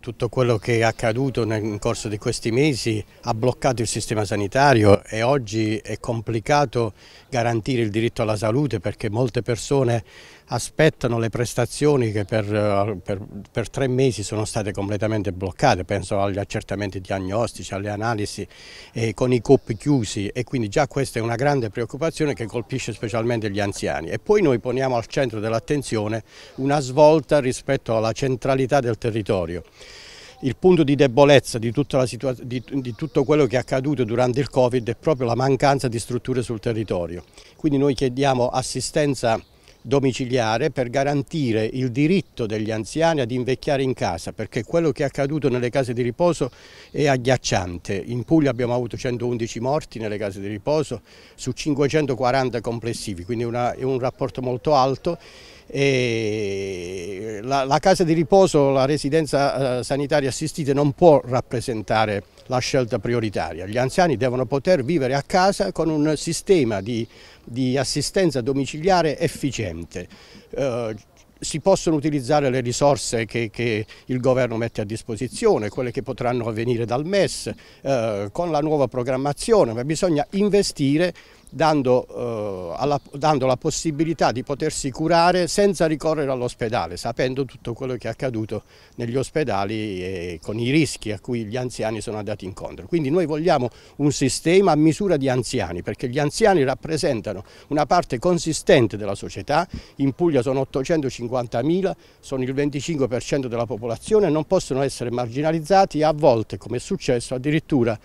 Tutto quello che è accaduto nel corso di questi mesi ha bloccato il sistema sanitario e oggi è complicato garantire il diritto alla salute perché molte persone aspettano le prestazioni che per, per, per tre mesi sono state completamente bloccate, penso agli accertamenti diagnostici, alle analisi eh, con i COP chiusi e quindi già questa è una grande preoccupazione che colpisce specialmente gli anziani. E poi noi poniamo al centro dell'attenzione una svolta rispetto alla centralità del territorio contrario. Il punto di debolezza di, di, di tutto quello che è accaduto durante il Covid è proprio la mancanza di strutture sul territorio. Quindi noi chiediamo assistenza domiciliare per garantire il diritto degli anziani ad invecchiare in casa perché quello che è accaduto nelle case di riposo è agghiacciante. In Puglia abbiamo avuto 111 morti nelle case di riposo su 540 complessivi, quindi una, è un rapporto molto alto e la, la, casa di riposo, la residenza eh, sanitaria assistita non può rappresentare la scelta prioritaria. Gli anziani devono poter vivere a casa con un sistema di, di assistenza domiciliare efficiente. Eh, si possono utilizzare le risorse che, che, il governo mette a disposizione, quelle che potranno venire dal MES, eh, con la nuova programmazione, ma bisogna investire dando, eh, alla, dando la possibilità di potersi curare senza ricorrere all'ospedale, sapendo tutto quello che è accaduto negli ospedali e con i rischi a cui gli anziani sono andati incontro. Quindi noi vogliamo un sistema a misura di anziani, perché gli anziani rappresentano una parte consistente della società, in Puglia sono 850.000, sono il 25% della popolazione, non possono essere marginalizzati e a volte, come è successo, addirittura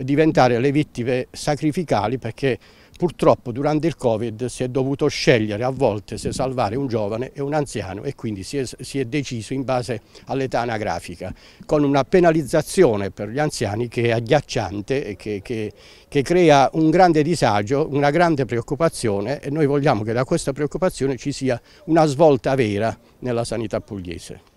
diventare le vittime sacrificali perché Purtroppo durante il Covid si è dovuto scegliere a volte se salvare un giovane e un anziano e quindi si è, si è deciso in base all'età anagrafica, con una penalizzazione per gli anziani che è agghiacciante e che, che, che crea un grande disagio, una grande preoccupazione e noi vogliamo che da questa preoccupazione ci sia una svolta vera nella sanità pugliese.